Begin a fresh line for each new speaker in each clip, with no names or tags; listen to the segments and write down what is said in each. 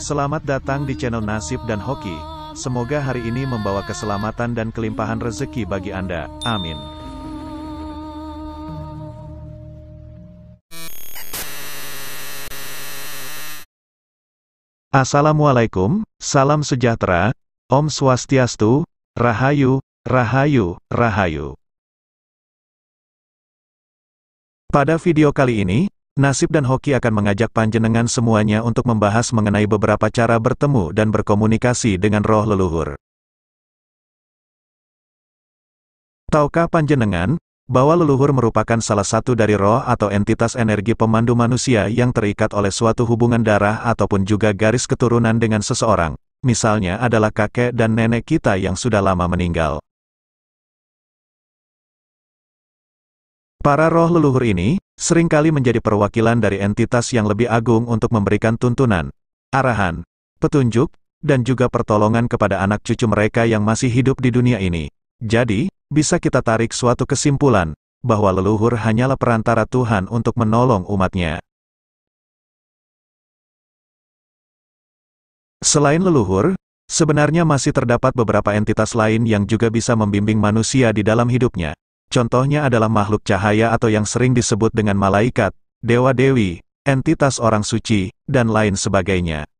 Selamat datang di channel Nasib dan Hoki. Semoga hari ini membawa keselamatan dan kelimpahan rezeki bagi Anda. Amin. Assalamualaikum, salam sejahtera, Om Swastiastu, Rahayu, Rahayu, Rahayu. Pada video kali ini, Nasib dan Hoki akan mengajak panjenengan semuanya untuk membahas mengenai beberapa cara bertemu dan berkomunikasi dengan roh leluhur. Taukah panjenengan, bahwa leluhur merupakan salah satu dari roh atau entitas energi pemandu manusia yang terikat oleh suatu hubungan darah ataupun juga garis keturunan dengan seseorang, misalnya adalah kakek dan nenek kita yang sudah lama meninggal.
Para roh leluhur ini, seringkali menjadi perwakilan
dari entitas yang lebih agung untuk memberikan tuntunan, arahan, petunjuk, dan juga pertolongan kepada anak cucu mereka yang masih hidup di dunia ini. Jadi, bisa kita tarik suatu kesimpulan, bahwa leluhur hanyalah perantara Tuhan untuk menolong
umatnya. Selain
leluhur, sebenarnya masih terdapat beberapa entitas lain yang juga bisa membimbing manusia di dalam hidupnya. Contohnya adalah makhluk cahaya atau yang sering disebut dengan malaikat, dewa-dewi, entitas orang suci, dan lain sebagainya.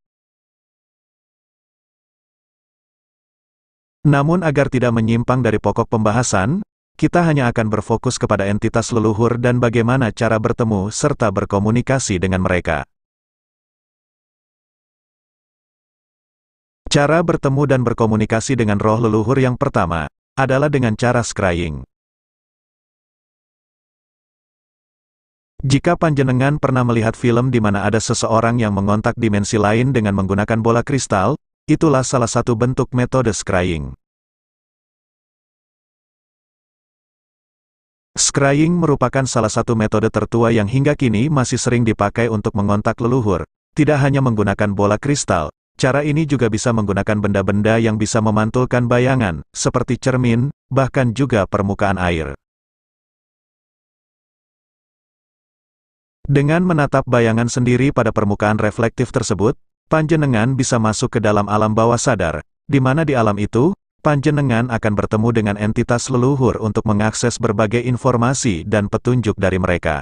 Namun agar tidak menyimpang dari pokok pembahasan, kita hanya akan berfokus kepada entitas leluhur dan bagaimana cara bertemu serta
berkomunikasi dengan mereka. Cara bertemu dan berkomunikasi dengan roh leluhur yang pertama adalah dengan cara scrying. Jika panjenengan
pernah melihat film di mana ada seseorang yang mengontak dimensi lain dengan menggunakan bola kristal, itulah salah satu bentuk metode scrying. Scrying merupakan salah satu metode tertua yang hingga kini masih sering dipakai untuk mengontak leluhur. Tidak hanya menggunakan bola kristal, cara ini juga bisa menggunakan benda-benda yang bisa memantulkan bayangan, seperti cermin, bahkan juga
permukaan air. Dengan
menatap bayangan sendiri pada permukaan reflektif tersebut, panjenengan bisa masuk ke dalam alam bawah sadar, di mana di alam itu, panjenengan akan bertemu dengan entitas leluhur untuk mengakses berbagai informasi dan petunjuk dari mereka.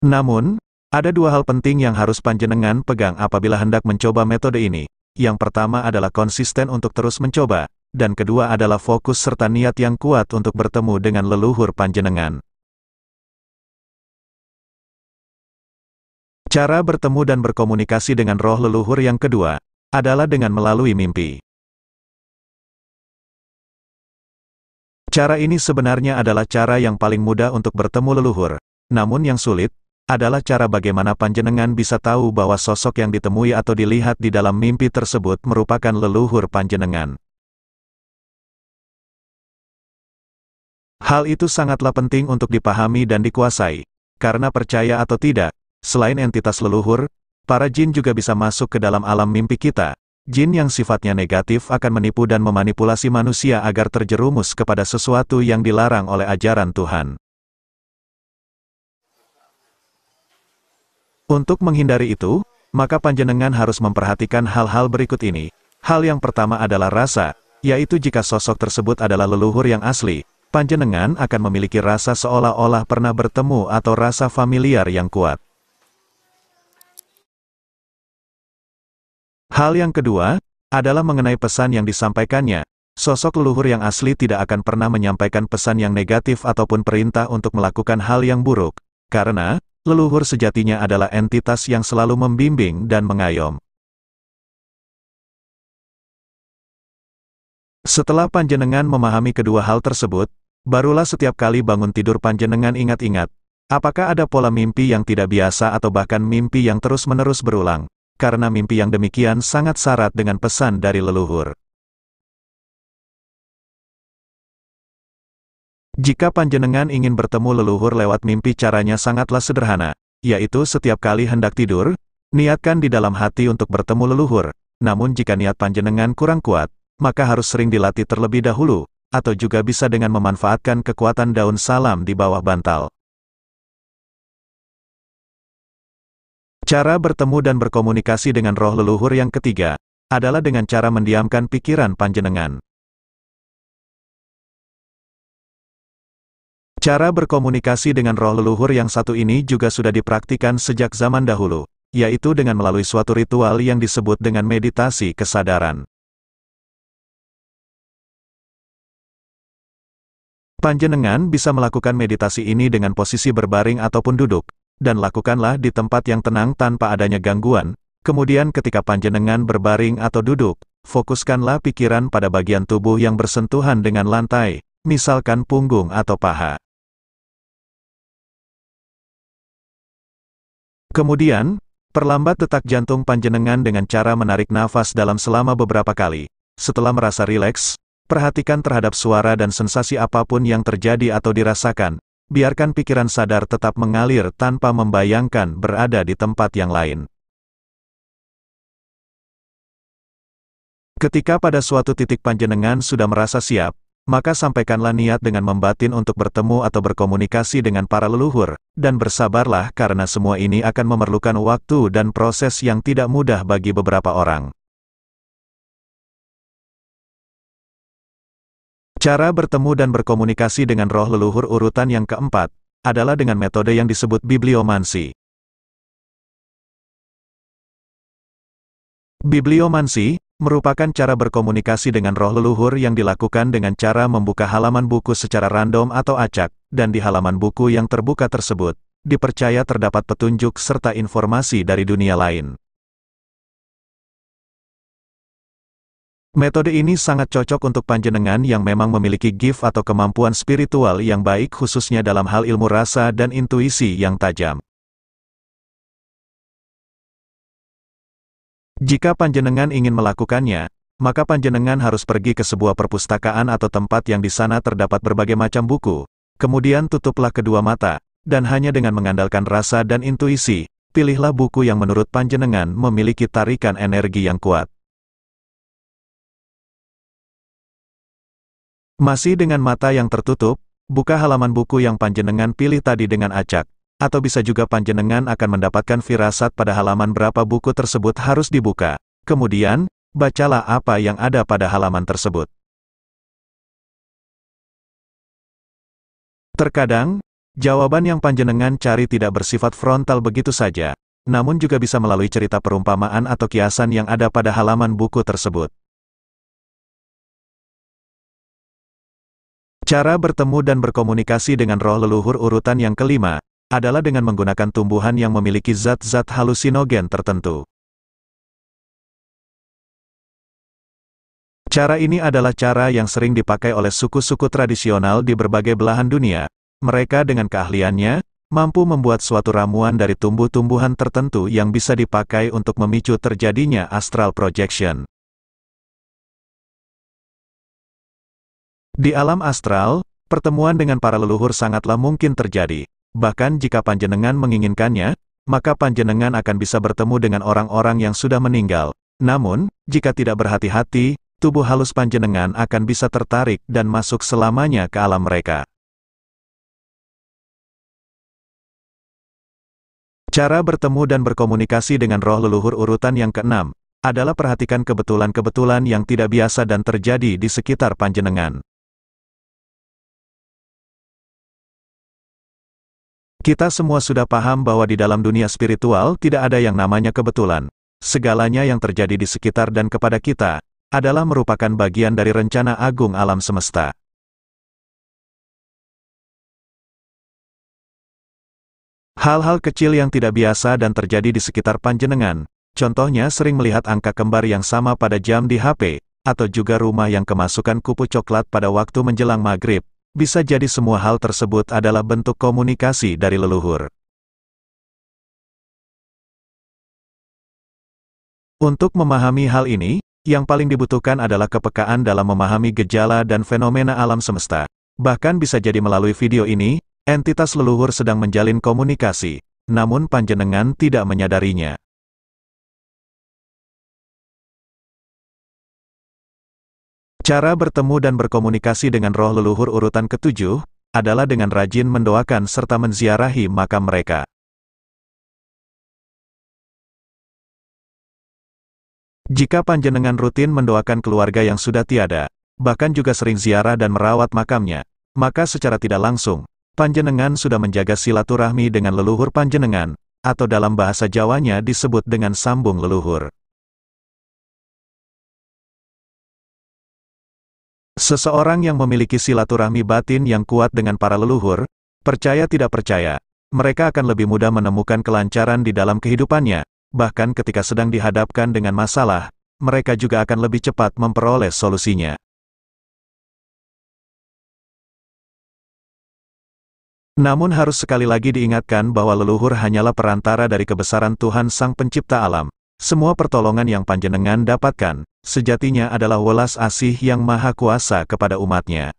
Namun, ada dua hal penting yang harus panjenengan pegang apabila hendak mencoba metode ini. Yang pertama adalah konsisten untuk terus mencoba, dan kedua adalah fokus serta niat yang kuat untuk bertemu dengan leluhur panjenengan.
Cara bertemu dan berkomunikasi dengan roh leluhur yang kedua adalah dengan melalui mimpi.
Cara ini sebenarnya adalah cara yang paling mudah untuk bertemu leluhur, namun yang sulit adalah cara bagaimana panjenengan bisa tahu bahwa sosok yang ditemui atau dilihat di dalam mimpi tersebut merupakan leluhur panjenengan.
Hal itu sangatlah penting untuk
dipahami dan dikuasai, karena percaya atau tidak, selain entitas leluhur, para jin juga bisa masuk ke dalam alam mimpi kita. Jin yang sifatnya negatif akan menipu dan memanipulasi manusia agar terjerumus kepada sesuatu yang dilarang oleh ajaran Tuhan. Untuk menghindari itu, maka panjenengan harus memperhatikan hal-hal berikut ini. Hal yang pertama adalah rasa, yaitu jika sosok tersebut adalah leluhur yang asli, panjenengan akan memiliki rasa seolah-olah pernah bertemu atau rasa familiar yang kuat. Hal yang kedua adalah mengenai pesan yang disampaikannya. Sosok leluhur yang asli tidak akan pernah menyampaikan pesan yang negatif ataupun perintah untuk melakukan hal yang buruk, karena leluhur sejatinya adalah entitas yang selalu
membimbing dan mengayom.
Setelah panjenengan memahami kedua hal tersebut, barulah setiap kali bangun tidur panjenengan ingat-ingat, apakah ada pola mimpi yang tidak biasa atau bahkan mimpi yang terus-menerus berulang, karena mimpi yang demikian sangat syarat dengan pesan dari leluhur.
Jika panjenengan ingin bertemu
leluhur lewat mimpi caranya sangatlah sederhana, yaitu setiap kali hendak tidur, niatkan di dalam hati untuk bertemu leluhur, namun jika niat panjenengan kurang kuat, maka harus sering dilatih terlebih dahulu, atau juga bisa dengan memanfaatkan kekuatan daun salam di bawah
bantal. Cara bertemu dan berkomunikasi dengan roh leluhur yang ketiga, adalah dengan cara mendiamkan pikiran panjenengan. Cara
berkomunikasi dengan roh leluhur yang satu ini juga sudah dipraktikan sejak zaman dahulu, yaitu dengan melalui suatu ritual yang disebut dengan meditasi kesadaran. Panjenengan bisa melakukan meditasi ini dengan posisi berbaring ataupun duduk, dan lakukanlah di tempat yang tenang tanpa adanya gangguan. Kemudian ketika panjenengan berbaring atau duduk, fokuskanlah pikiran pada bagian tubuh yang bersentuhan dengan lantai, misalkan punggung atau paha.
Kemudian, perlambat
detak jantung panjenengan dengan cara menarik nafas dalam selama beberapa kali. Setelah merasa rileks, Perhatikan terhadap suara dan sensasi apapun yang terjadi atau dirasakan, biarkan pikiran sadar tetap mengalir tanpa membayangkan berada di tempat yang lain.
Ketika pada suatu titik
panjenengan sudah merasa siap, maka sampaikanlah niat dengan membatin untuk bertemu atau berkomunikasi dengan para leluhur, dan bersabarlah karena semua ini akan memerlukan waktu dan proses yang tidak mudah bagi beberapa orang.
Cara bertemu dan berkomunikasi dengan roh leluhur urutan yang keempat, adalah dengan metode yang disebut bibliomansi.
Bibliomansi, merupakan cara berkomunikasi dengan roh leluhur yang dilakukan dengan cara membuka halaman buku secara random atau acak, dan di halaman buku yang terbuka tersebut, dipercaya terdapat petunjuk serta informasi dari dunia
lain. Metode ini sangat
cocok untuk panjenengan yang memang memiliki gift atau kemampuan spiritual yang baik khususnya dalam hal ilmu rasa dan intuisi yang tajam. Jika panjenengan ingin melakukannya, maka panjenengan harus pergi ke sebuah perpustakaan atau tempat yang di sana terdapat berbagai macam buku. Kemudian tutuplah kedua mata, dan hanya dengan mengandalkan rasa dan intuisi, pilihlah buku yang menurut panjenengan memiliki tarikan energi yang kuat. Masih dengan mata yang tertutup, buka halaman buku yang panjenengan pilih tadi dengan acak, atau bisa juga panjenengan akan mendapatkan firasat pada halaman berapa buku tersebut harus dibuka. Kemudian, bacalah apa yang ada pada halaman tersebut.
Terkadang,
jawaban yang panjenengan cari tidak bersifat frontal begitu saja, namun juga bisa melalui cerita perumpamaan atau kiasan yang ada pada halaman buku tersebut. Cara bertemu dan berkomunikasi dengan roh leluhur urutan yang kelima, adalah dengan menggunakan tumbuhan yang memiliki zat-zat halusinogen
tertentu. Cara ini adalah
cara yang sering dipakai oleh suku-suku tradisional di berbagai belahan dunia. Mereka dengan keahliannya, mampu membuat suatu ramuan dari tumbuh-tumbuhan tertentu yang bisa dipakai untuk memicu terjadinya astral projection. Di alam astral, pertemuan dengan para leluhur sangatlah mungkin terjadi. Bahkan jika panjenengan menginginkannya, maka panjenengan akan bisa bertemu dengan orang-orang yang sudah meninggal. Namun, jika tidak berhati-hati, tubuh halus panjenengan akan bisa tertarik dan masuk selamanya ke alam mereka. Cara bertemu dan berkomunikasi dengan roh leluhur urutan yang keenam adalah perhatikan kebetulan-kebetulan yang tidak biasa dan terjadi
di sekitar panjenengan.
Kita semua sudah paham bahwa di dalam dunia spiritual tidak ada yang namanya kebetulan. Segalanya yang terjadi di sekitar dan kepada kita, adalah merupakan bagian dari
rencana agung alam semesta.
Hal-hal kecil yang tidak biasa dan terjadi di sekitar panjenengan, contohnya sering melihat angka kembar yang sama pada jam di HP, atau juga rumah yang kemasukan kupu coklat pada waktu menjelang maghrib, bisa jadi semua hal tersebut adalah bentuk
komunikasi dari leluhur.
Untuk memahami hal ini, yang paling dibutuhkan adalah kepekaan dalam memahami gejala dan fenomena alam semesta. Bahkan bisa jadi melalui video ini, entitas leluhur sedang menjalin komunikasi, namun panjenengan tidak menyadarinya. Cara bertemu dan berkomunikasi dengan roh leluhur urutan ketujuh, adalah dengan rajin mendoakan serta menziarahi makam mereka. Jika panjenengan rutin mendoakan keluarga yang sudah tiada, bahkan juga sering ziarah dan merawat makamnya, maka secara tidak langsung, panjenengan sudah menjaga silaturahmi dengan leluhur panjenengan, atau dalam bahasa Jawanya disebut dengan
sambung leluhur.
Seseorang yang memiliki silaturahmi batin yang kuat dengan para leluhur, percaya tidak percaya, mereka akan lebih mudah menemukan kelancaran di dalam kehidupannya, bahkan ketika sedang dihadapkan dengan masalah, mereka juga akan lebih cepat memperoleh solusinya. Namun harus sekali lagi diingatkan bahwa leluhur hanyalah perantara dari kebesaran Tuhan Sang Pencipta Alam. Semua pertolongan yang panjenengan dapatkan, sejatinya adalah welas asih yang maha kuasa kepada umatnya.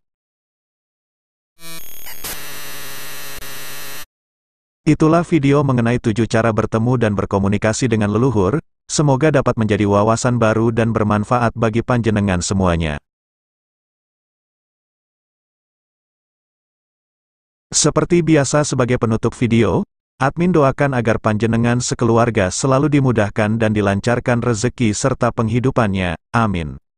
Itulah video mengenai tujuh cara bertemu dan berkomunikasi dengan leluhur, semoga dapat menjadi wawasan baru dan bermanfaat bagi panjenengan semuanya. Seperti biasa sebagai penutup video, Admin doakan agar panjenengan sekeluarga selalu dimudahkan dan dilancarkan rezeki serta penghidupannya. Amin.